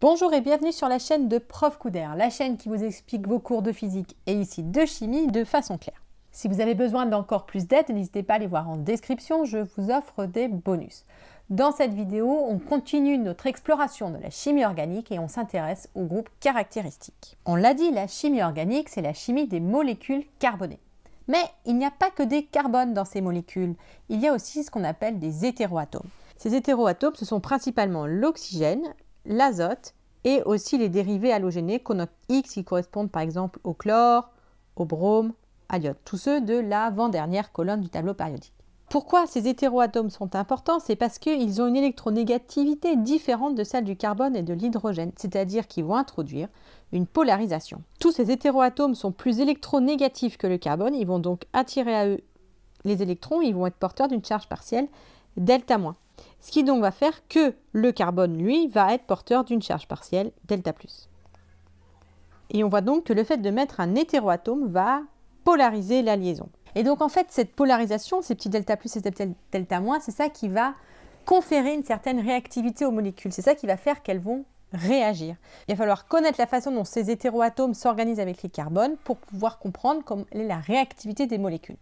Bonjour et bienvenue sur la chaîne de Prof Couder, la chaîne qui vous explique vos cours de physique et ici de chimie de façon claire. Si vous avez besoin d'encore plus d'aide, n'hésitez pas à les voir en description, je vous offre des bonus. Dans cette vidéo, on continue notre exploration de la chimie organique et on s'intéresse aux groupes caractéristiques. On l'a dit, la chimie organique, c'est la chimie des molécules carbonées. Mais il n'y a pas que des carbones dans ces molécules, il y a aussi ce qu'on appelle des hétéroatomes. Ces hétéroatomes, ce sont principalement l'oxygène, l'azote et aussi les dérivés halogénés qu'on note X qui correspondent par exemple au chlore, au brome, à l'iode, tous ceux de l'avant-dernière colonne du tableau périodique. Pourquoi ces hétéroatomes sont importants C'est parce qu'ils ont une électronégativité différente de celle du carbone et de l'hydrogène, c'est-à-dire qu'ils vont introduire une polarisation. Tous ces hétéroatomes sont plus électronégatifs que le carbone, ils vont donc attirer à eux les électrons, ils vont être porteurs d'une charge partielle delta-. Ce qui donc va faire que le carbone, lui, va être porteur d'une charge partielle delta plus. Et on voit donc que le fait de mettre un hétéroatome va polariser la liaison. Et donc en fait, cette polarisation, ces petits delta plus et ces petits delta moins, c'est ça qui va conférer une certaine réactivité aux molécules. C'est ça qui va faire qu'elles vont réagir. Il va falloir connaître la façon dont ces hétéroatomes s'organisent avec les carbones pour pouvoir comprendre quelle est la réactivité des molécules.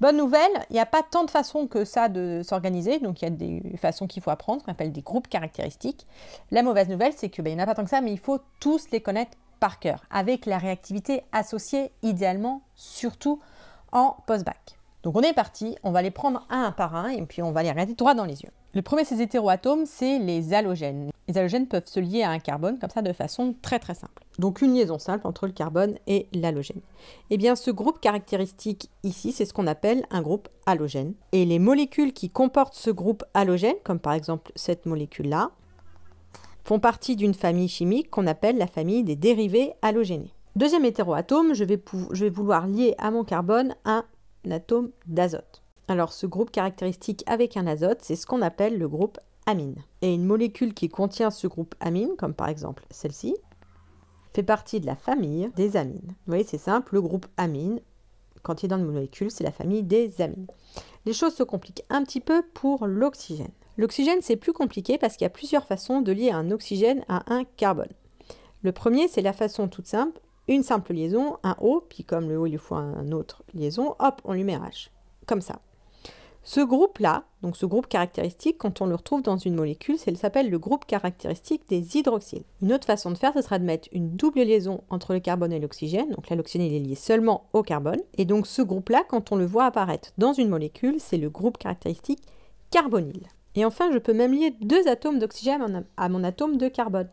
Bonne nouvelle, il n'y a pas tant de façons que ça de s'organiser, donc il y a des façons qu'il faut apprendre, qu'on appelle des groupes caractéristiques. La mauvaise nouvelle, c'est qu'il ben, n'y en a pas tant que ça, mais il faut tous les connaître par cœur, avec la réactivité associée idéalement, surtout en post-bac. Donc on est parti, on va les prendre un par un, et puis on va les regarder droit dans les yeux. Le premier de ces hétéroatomes, c'est les halogènes. Les halogènes peuvent se lier à un carbone comme ça de façon très très simple. Donc une liaison simple entre le carbone et l'halogène. Et eh bien ce groupe caractéristique ici, c'est ce qu'on appelle un groupe halogène. Et les molécules qui comportent ce groupe halogène, comme par exemple cette molécule-là, font partie d'une famille chimique qu'on appelle la famille des dérivés halogénés. Deuxième hétéroatome, je vais, je vais vouloir lier à mon carbone un atome d'azote. Alors ce groupe caractéristique avec un azote, c'est ce qu'on appelle le groupe amine. Et une molécule qui contient ce groupe amine, comme par exemple celle-ci, fait partie de la famille des amines. Vous voyez, c'est simple, le groupe amine, quand il est dans une molécule, c'est la famille des amines. Les choses se compliquent un petit peu pour l'oxygène. L'oxygène, c'est plus compliqué parce qu'il y a plusieurs façons de lier un oxygène à un carbone. Le premier, c'est la façon toute simple, une simple liaison, un O, puis comme le O, il lui faut un autre liaison, hop, on lui met H. Comme ça. Ce groupe-là, donc ce groupe caractéristique, quand on le retrouve dans une molécule, il s'appelle le groupe caractéristique des hydroxyles. Une autre façon de faire, ce sera de mettre une double liaison entre le carbone et l'oxygène. Donc là, l'oxygène, est lié seulement au carbone. Et donc ce groupe-là, quand on le voit apparaître dans une molécule, c'est le groupe caractéristique carbonyle. Et enfin, je peux même lier deux atomes d'oxygène à mon atome de carbone.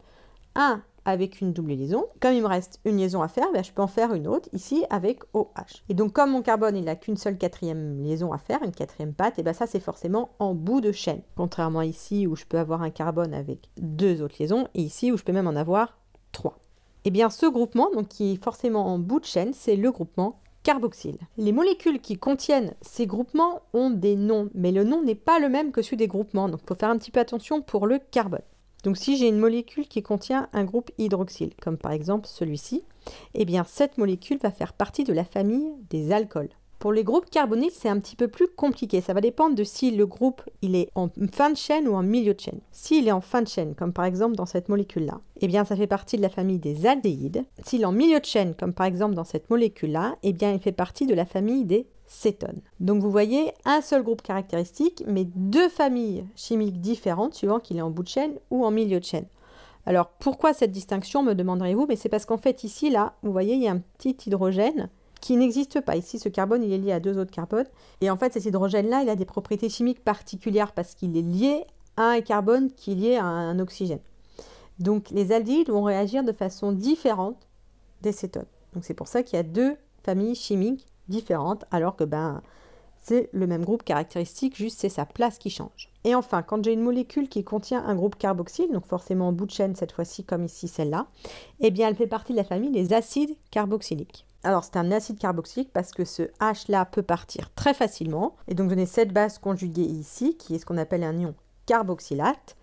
Un avec une double liaison. Comme il me reste une liaison à faire, ben, je peux en faire une autre ici avec OH. Et donc comme mon carbone il n'a qu'une seule quatrième liaison à faire, une quatrième patte, et ben ça c'est forcément en bout de chaîne. Contrairement ici où je peux avoir un carbone avec deux autres liaisons, et ici où je peux même en avoir trois. Et eh bien ce groupement, donc qui est forcément en bout de chaîne, c'est le groupement carboxyle. Les molécules qui contiennent ces groupements ont des noms, mais le nom n'est pas le même que celui des groupements, donc il faut faire un petit peu attention pour le carbone. Donc si j'ai une molécule qui contient un groupe hydroxyle, comme par exemple celui-ci, eh bien cette molécule va faire partie de la famille des alcools. Pour les groupes carbonyles, c'est un petit peu plus compliqué. Ça va dépendre de si le groupe il est en fin de chaîne ou en milieu de chaîne. S'il est en fin de chaîne, comme par exemple dans cette molécule-là, eh bien ça fait partie de la famille des aldéhydes. S'il est en milieu de chaîne, comme par exemple dans cette molécule-là, eh bien il fait partie de la famille des cétones. Donc vous voyez un seul groupe caractéristique, mais deux familles chimiques différentes suivant qu'il est en bout de chaîne ou en milieu de chaîne. Alors pourquoi cette distinction, me demanderez-vous Mais c'est parce qu'en fait ici, là, vous voyez, il y a un petit hydrogène qui n'existe pas. Ici, ce carbone, il est lié à deux autres carbones. Et en fait, cet hydrogène-là, il a des propriétés chimiques particulières parce qu'il est lié à un carbone qui est lié à un oxygène. Donc, les aldéhydes vont réagir de façon différente des cétones. Donc, c'est pour ça qu'il y a deux familles chimiques différentes, alors que ben, c'est le même groupe caractéristique, juste c'est sa place qui change. Et enfin, quand j'ai une molécule qui contient un groupe carboxyle, donc forcément en bout de chaîne cette fois-ci comme ici celle-là, eh bien elle fait partie de la famille des acides carboxyliques. Alors c'est un acide carboxylique parce que ce H là peut partir très facilement. Et donc donner cette base conjuguée ici qui est ce qu'on appelle un ion carboxylate.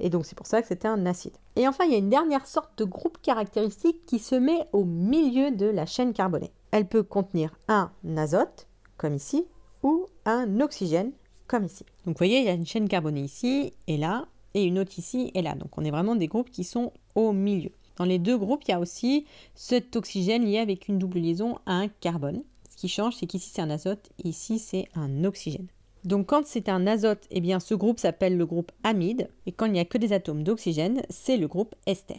Et donc c'est pour ça que c'était un acide. Et enfin il y a une dernière sorte de groupe caractéristique qui se met au milieu de la chaîne carbonée. Elle peut contenir un azote, comme ici, ou un oxygène, comme ici. Donc vous voyez, il y a une chaîne carbonée ici et là, et une autre ici et là. Donc on est vraiment des groupes qui sont au milieu. Dans les deux groupes, il y a aussi cet oxygène lié avec une double liaison à un carbone. Ce qui change, c'est qu'ici c'est un azote ici c'est un oxygène. Donc quand c'est un azote, eh bien ce groupe s'appelle le groupe amide et quand il n'y a que des atomes d'oxygène, c'est le groupe ester.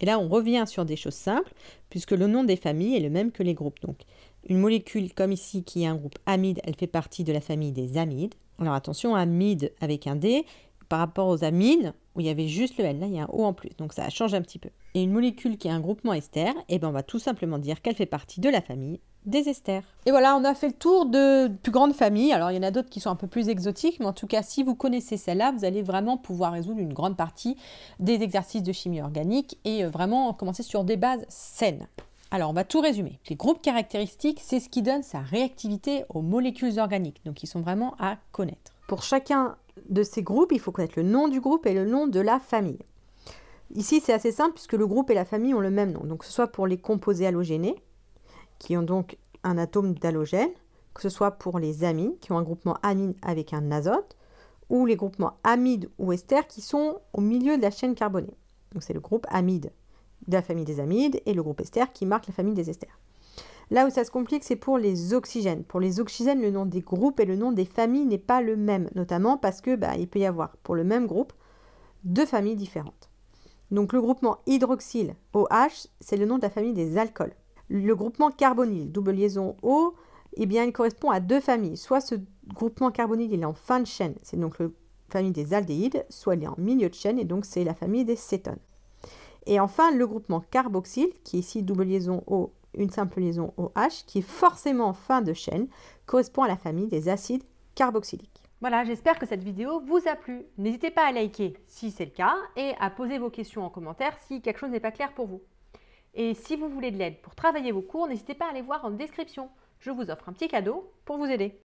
Et là, on revient sur des choses simples puisque le nom des familles est le même que les groupes. Donc une molécule comme ici qui est un groupe amide, elle fait partie de la famille des amides. Alors attention, amide avec un D par rapport aux amines, où il y avait juste le N, là il y a un O en plus, donc ça a changé un petit peu. Et une molécule qui est un groupement ester, et eh ben, on va tout simplement dire qu'elle fait partie de la famille des esters. Et voilà, on a fait le tour de plus grandes familles. Alors, il y en a d'autres qui sont un peu plus exotiques, mais en tout cas, si vous connaissez celle-là, vous allez vraiment pouvoir résoudre une grande partie des exercices de chimie organique et euh, vraiment commencer sur des bases saines. Alors, on va tout résumer. Les groupes caractéristiques, c'est ce qui donne sa réactivité aux molécules organiques, donc ils sont vraiment à connaître. Pour chacun de ces groupes, il faut connaître le nom du groupe et le nom de la famille. Ici, c'est assez simple puisque le groupe et la famille ont le même nom. Donc, que ce soit pour les composés halogénés, qui ont donc un atome d'halogène, que ce soit pour les amines, qui ont un groupement amine avec un azote, ou les groupements amides ou esters qui sont au milieu de la chaîne carbonée. Donc, c'est le groupe amide de la famille des amides et le groupe ester qui marque la famille des esters. Là où ça se complique, c'est pour les oxygènes. Pour les oxygènes, le nom des groupes et le nom des familles n'est pas le même, notamment parce que bah, il peut y avoir pour le même groupe deux familles différentes. Donc le groupement hydroxyle OH, c'est le nom de la famille des alcools. Le groupement carbonyle, double liaison O, eh bien, il correspond à deux familles. Soit ce groupement carbonyle il est en fin de chaîne, c'est donc la famille des aldéhydes, soit il est en milieu de chaîne, et donc c'est la famille des cétones. Et enfin, le groupement carboxyle, qui est ici double liaison O une simple liaison OH qui est forcément fin de chaîne, correspond à la famille des acides carboxyliques. Voilà, j'espère que cette vidéo vous a plu. N'hésitez pas à liker si c'est le cas et à poser vos questions en commentaire si quelque chose n'est pas clair pour vous. Et si vous voulez de l'aide pour travailler vos cours, n'hésitez pas à aller voir en description. Je vous offre un petit cadeau pour vous aider.